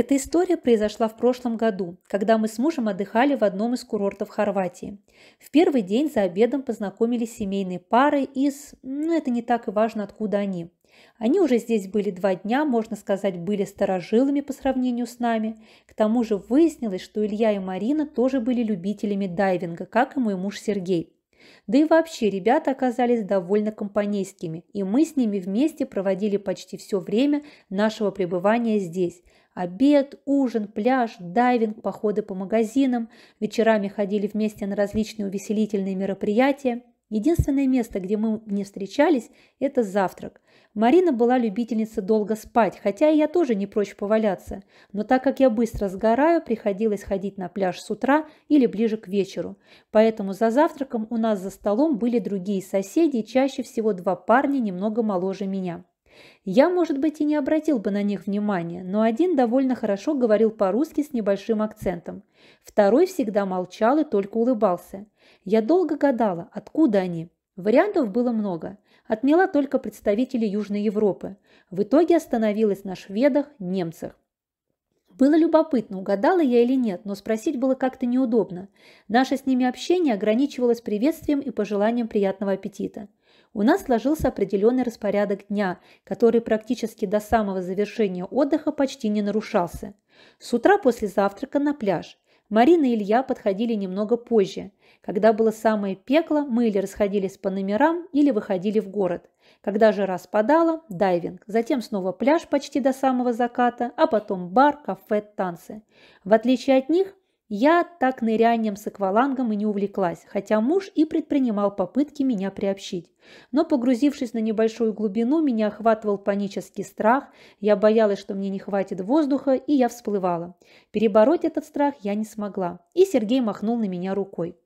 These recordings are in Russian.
Эта история произошла в прошлом году, когда мы с мужем отдыхали в одном из курортов Хорватии. В первый день за обедом познакомились семейные пары из... Ну, это не так и важно, откуда они. Они уже здесь были два дня, можно сказать, были старожилами по сравнению с нами. К тому же выяснилось, что Илья и Марина тоже были любителями дайвинга, как и мой муж Сергей. Да и вообще ребята оказались довольно компанейскими, и мы с ними вместе проводили почти все время нашего пребывания здесь, Обед, ужин, пляж, дайвинг, походы по магазинам, вечерами ходили вместе на различные увеселительные мероприятия. Единственное место, где мы не встречались, это завтрак. Марина была любительницей долго спать, хотя и я тоже не прочь поваляться. Но так как я быстро сгораю, приходилось ходить на пляж с утра или ближе к вечеру. Поэтому за завтраком у нас за столом были другие соседи, чаще всего два парня немного моложе меня. Я, может быть, и не обратил бы на них внимания, но один довольно хорошо говорил по-русски с небольшим акцентом. Второй всегда молчал и только улыбался. Я долго гадала, откуда они. Вариантов было много. Отмела только представители Южной Европы. В итоге остановилась на шведах, немцах. Было любопытно, угадала я или нет, но спросить было как-то неудобно. Наше с ними общение ограничивалось приветствием и пожеланием приятного аппетита у нас сложился определенный распорядок дня, который практически до самого завершения отдыха почти не нарушался. С утра после завтрака на пляж. Марина и Илья подходили немного позже. Когда было самое пекло, мы или расходились по номерам, или выходили в город. Когда же распадало, дайвинг, затем снова пляж почти до самого заката, а потом бар, кафе, танцы. В отличие от них, я так нырянием с аквалангом и не увлеклась, хотя муж и предпринимал попытки меня приобщить. Но погрузившись на небольшую глубину, меня охватывал панический страх, я боялась, что мне не хватит воздуха, и я всплывала. Перебороть этот страх я не смогла, и Сергей махнул на меня рукой.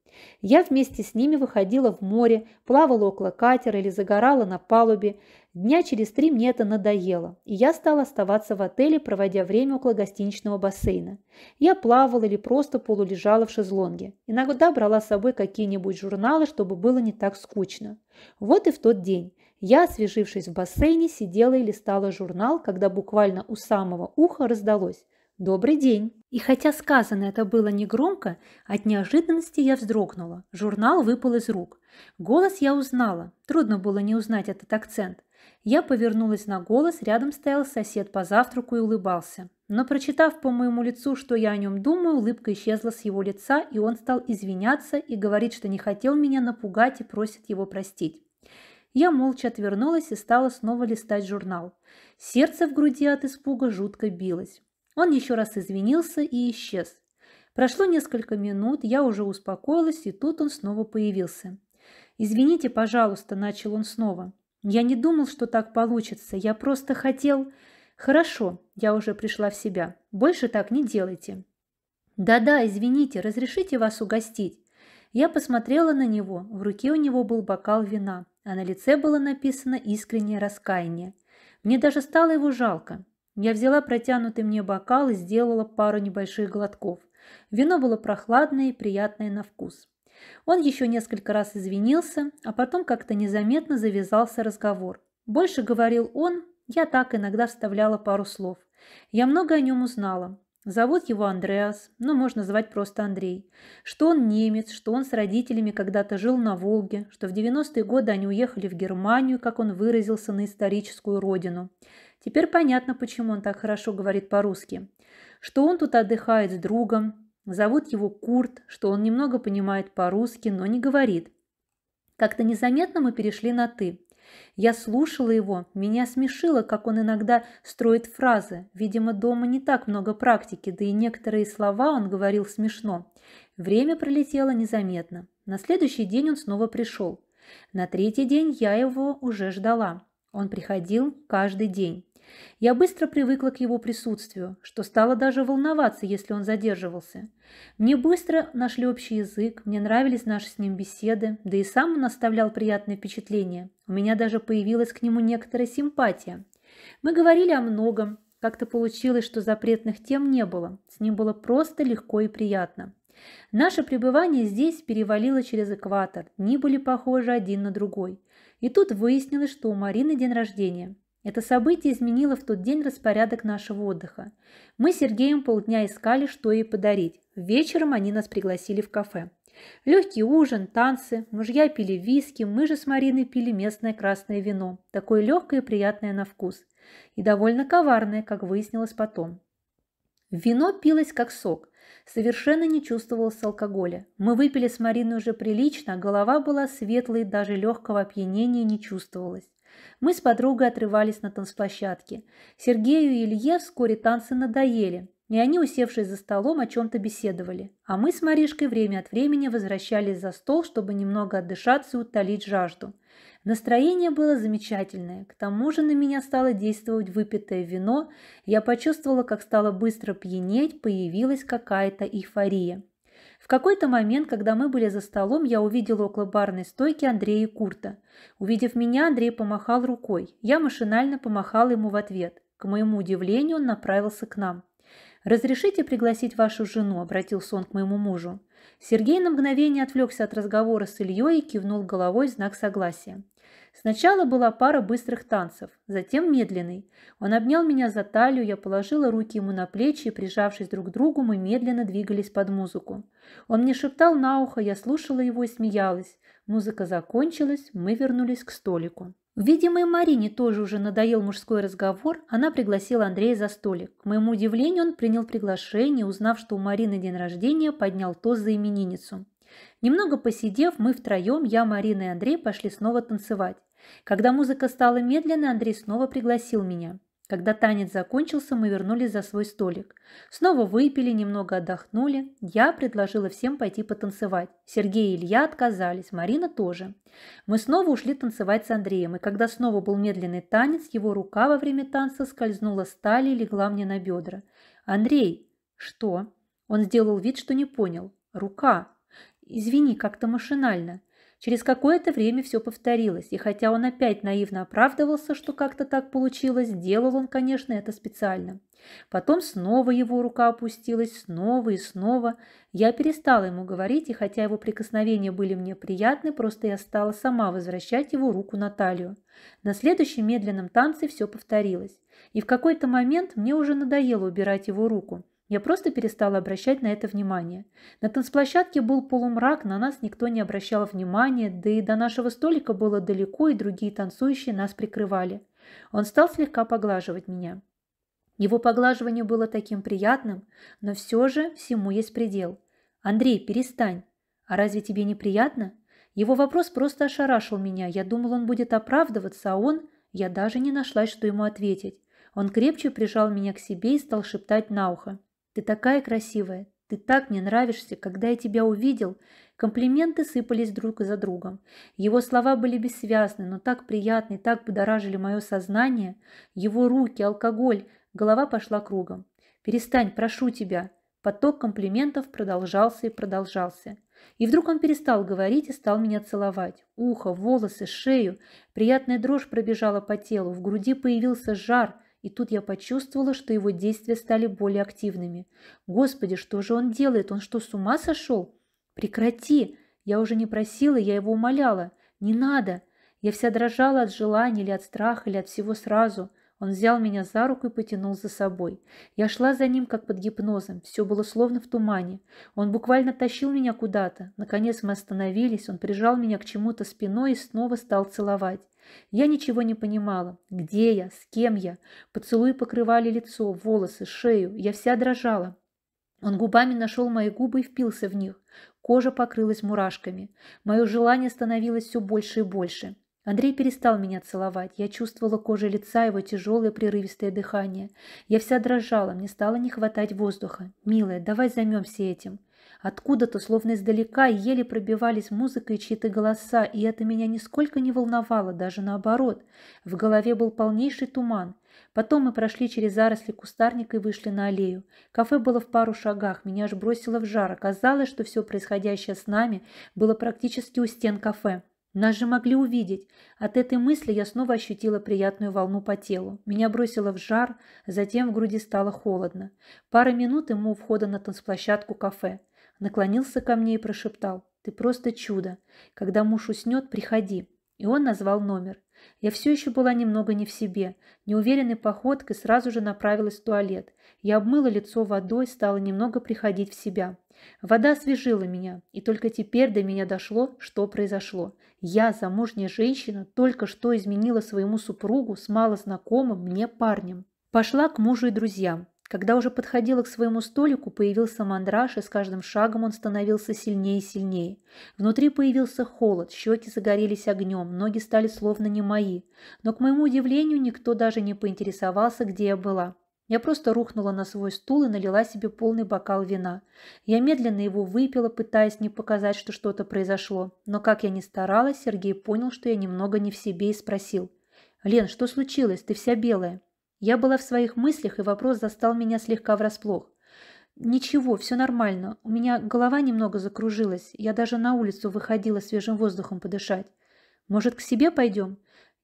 Я вместе с ними выходила в море, плавала около катера или загорала на палубе. Дня через три мне это надоело, и я стала оставаться в отеле, проводя время около гостиничного бассейна. Я плавала или просто полулежала в шезлонге. Иногда брала с собой какие-нибудь журналы, чтобы было не так скучно. Вот и в тот день. Я, освежившись в бассейне, сидела и листала журнал, когда буквально у самого уха раздалось – «Добрый день!» И хотя сказано это было негромко, от неожиданности я вздрогнула. Журнал выпал из рук. Голос я узнала. Трудно было не узнать этот акцент. Я повернулась на голос, рядом стоял сосед по завтраку и улыбался. Но прочитав по моему лицу, что я о нем думаю, улыбка исчезла с его лица, и он стал извиняться и говорит, что не хотел меня напугать и просит его простить. Я молча отвернулась и стала снова листать журнал. Сердце в груди от испуга жутко билось. Он еще раз извинился и исчез. Прошло несколько минут, я уже успокоилась, и тут он снова появился. «Извините, пожалуйста», – начал он снова. «Я не думал, что так получится. Я просто хотел...» «Хорошо, я уже пришла в себя. Больше так не делайте». «Да-да, извините, разрешите вас угостить?» Я посмотрела на него. В руке у него был бокал вина, а на лице было написано искреннее раскаяние. Мне даже стало его жалко. Я взяла протянутый мне бокал и сделала пару небольших глотков. Вино было прохладное и приятное на вкус. Он еще несколько раз извинился, а потом как-то незаметно завязался разговор. Больше говорил он, я так иногда вставляла пару слов. Я много о нем узнала. Зовут его Андреас, но можно звать просто Андрей. Что он немец, что он с родителями когда-то жил на Волге, что в 90-е годы они уехали в Германию, как он выразился, на историческую родину. Теперь понятно, почему он так хорошо говорит по-русски. Что он тут отдыхает с другом, зовут его Курт, что он немного понимает по-русски, но не говорит. Как-то незаметно мы перешли на «ты». Я слушала его, меня смешило, как он иногда строит фразы. Видимо, дома не так много практики, да и некоторые слова он говорил смешно. Время пролетело незаметно. На следующий день он снова пришел. На третий день я его уже ждала. Он приходил каждый день. Я быстро привыкла к его присутствию, что стало даже волноваться, если он задерживался. Мне быстро нашли общий язык, мне нравились наши с ним беседы, да и сам он оставлял приятное впечатление. У меня даже появилась к нему некоторая симпатия. Мы говорили о многом, как-то получилось, что запретных тем не было, с ним было просто легко и приятно. Наше пребывание здесь перевалило через экватор, дни были похожи один на другой. И тут выяснилось, что у Марины день рождения. Это событие изменило в тот день распорядок нашего отдыха. Мы с Сергеем полдня искали, что ей подарить. Вечером они нас пригласили в кафе. Легкий ужин, танцы, мужья пили виски, мы же с Мариной пили местное красное вино, такое легкое и приятное на вкус. И довольно коварное, как выяснилось потом. Вино пилось как сок. Совершенно не чувствовалось алкоголя. Мы выпили с Мариной уже прилично, а голова была светлой, даже легкого опьянения не чувствовалось. Мы с подругой отрывались на танцплощадке. Сергею и Илье вскоре танцы надоели, и они, усевшись за столом, о чем-то беседовали. А мы с Маришкой время от времени возвращались за стол, чтобы немного отдышаться и утолить жажду. Настроение было замечательное. К тому же на меня стало действовать выпитое вино. Я почувствовала, как стало быстро пьянеть, появилась какая-то эйфория. В какой-то момент, когда мы были за столом, я увидела около барной стойки Андрея и Курта. Увидев меня, Андрей помахал рукой. Я машинально помахала ему в ответ. К моему удивлению, он направился к нам. «Разрешите пригласить вашу жену?» – обратился он к моему мужу. Сергей на мгновение отвлекся от разговора с Ильей и кивнул головой в знак согласия. Сначала была пара быстрых танцев, затем медленный. Он обнял меня за талию, я положила руки ему на плечи и, прижавшись друг к другу, мы медленно двигались под музыку. Он мне шептал на ухо, я слушала его и смеялась. Музыка закончилась, мы вернулись к столику. Видимо, и Марине тоже уже надоел мужской разговор, она пригласила Андрея за столик. К моему удивлению, он принял приглашение, узнав, что у Марины день рождения, поднял тост за именинницу. Немного посидев, мы втроем, я, Марина и Андрей, пошли снова танцевать. Когда музыка стала медленной, Андрей снова пригласил меня. Когда танец закончился, мы вернулись за свой столик. Снова выпили, немного отдохнули. Я предложила всем пойти потанцевать. Сергей и Илья отказались, Марина тоже. Мы снова ушли танцевать с Андреем, и когда снова был медленный танец, его рука во время танца скользнула с талии и легла мне на бедра. «Андрей!» «Что?» Он сделал вид, что не понял. «Рука!» Извини, как-то машинально. Через какое-то время все повторилось, и хотя он опять наивно оправдывался, что как-то так получилось, делал он, конечно, это специально. Потом снова его рука опустилась, снова и снова. Я перестала ему говорить, и хотя его прикосновения были мне приятны, просто я стала сама возвращать его руку на талию. На следующем медленном танце все повторилось. И в какой-то момент мне уже надоело убирать его руку. Я просто перестала обращать на это внимание. На танцплощадке был полумрак, на нас никто не обращал внимания, да и до нашего столика было далеко, и другие танцующие нас прикрывали. Он стал слегка поглаживать меня. Его поглаживание было таким приятным, но все же всему есть предел. «Андрей, перестань! А разве тебе неприятно?» Его вопрос просто ошарашил меня. Я думал, он будет оправдываться, а он... Я даже не нашла, что ему ответить. Он крепче прижал меня к себе и стал шептать на ухо. Ты такая красивая, ты так мне нравишься, когда я тебя увидел. Комплименты сыпались друг за другом. Его слова были бессвязны, но так приятны, так подоражили мое сознание. Его руки, алкоголь, голова пошла кругом. «Перестань, прошу тебя!» Поток комплиментов продолжался и продолжался. И вдруг он перестал говорить и стал меня целовать. Ухо, волосы, шею. Приятная дрожь пробежала по телу, в груди появился жар, и тут я почувствовала, что его действия стали более активными. «Господи, что же он делает? Он что, с ума сошел?» «Прекрати!» Я уже не просила, я его умоляла. «Не надо!» Я вся дрожала от желания или от страха, или от всего сразу. Он взял меня за руку и потянул за собой. Я шла за ним, как под гипнозом. Все было словно в тумане. Он буквально тащил меня куда-то. Наконец мы остановились. Он прижал меня к чему-то спиной и снова стал целовать. Я ничего не понимала. Где я? С кем я? Поцелуи покрывали лицо, волосы, шею. Я вся дрожала. Он губами нашел мои губы и впился в них. Кожа покрылась мурашками. Мое желание становилось все больше и больше. Андрей перестал меня целовать. Я чувствовала кожей лица его тяжелое прерывистое дыхание. Я вся дрожала, мне стало не хватать воздуха. «Милая, давай займемся этим». Откуда-то, словно издалека, еле пробивались музыка и чьи-то голоса, и это меня нисколько не волновало, даже наоборот. В голове был полнейший туман. Потом мы прошли через заросли кустарника и вышли на аллею. Кафе было в пару шагах, меня аж бросило в жар. Оказалось, что все происходящее с нами было практически у стен кафе. Нас же могли увидеть. От этой мысли я снова ощутила приятную волну по телу. Меня бросило в жар, затем в груди стало холодно. Пара минут ему у входа на танцплощадку кафе. Наклонился ко мне и прошептал. «Ты просто чудо. Когда муж уснет, приходи». И он назвал номер. Я все еще была немного не в себе. Неуверенной походкой сразу же направилась в туалет. Я обмыла лицо водой, стала немного приходить в себя. Вода освежила меня, и только теперь до меня дошло, что произошло. Я, замужняя женщина, только что изменила своему супругу с малознакомым мне парнем. Пошла к мужу и друзьям. Когда уже подходила к своему столику, появился мандраж, и с каждым шагом он становился сильнее и сильнее. Внутри появился холод, щеки загорелись огнем, ноги стали словно не мои. Но, к моему удивлению, никто даже не поинтересовался, где я была. Я просто рухнула на свой стул и налила себе полный бокал вина. Я медленно его выпила, пытаясь не показать, что что-то произошло. Но как я ни старалась, Сергей понял, что я немного не в себе и спросил. «Лен, что случилось? Ты вся белая». Я была в своих мыслях, и вопрос застал меня слегка врасплох. «Ничего, все нормально. У меня голова немного закружилась. Я даже на улицу выходила свежим воздухом подышать. Может, к себе пойдем?»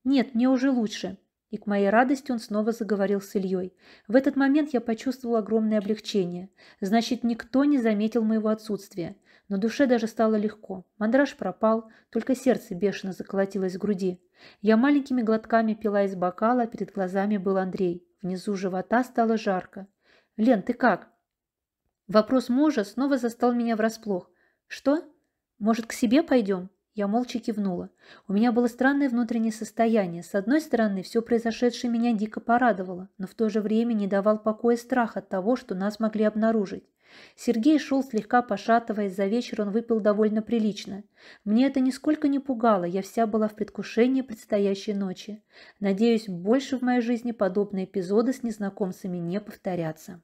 «Нет, мне уже лучше. И к моей радости он снова заговорил с Ильей. В этот момент я почувствовал огромное облегчение. Значит, никто не заметил моего отсутствия. На душе даже стало легко. Мандраж пропал, только сердце бешено заколотилось в груди. Я маленькими глотками пила из бокала, а перед глазами был Андрей. Внизу живота стало жарко. «Лен, ты как?» Вопрос мужа снова застал меня врасплох. «Что? Может, к себе пойдем?» Я молча кивнула. У меня было странное внутреннее состояние. С одной стороны, все произошедшее меня дико порадовало, но в то же время не давал покоя страх от того, что нас могли обнаружить. Сергей шел слегка пошатываясь, за вечер он выпил довольно прилично. Мне это нисколько не пугало, я вся была в предвкушении предстоящей ночи. Надеюсь, больше в моей жизни подобные эпизоды с незнакомцами не повторятся.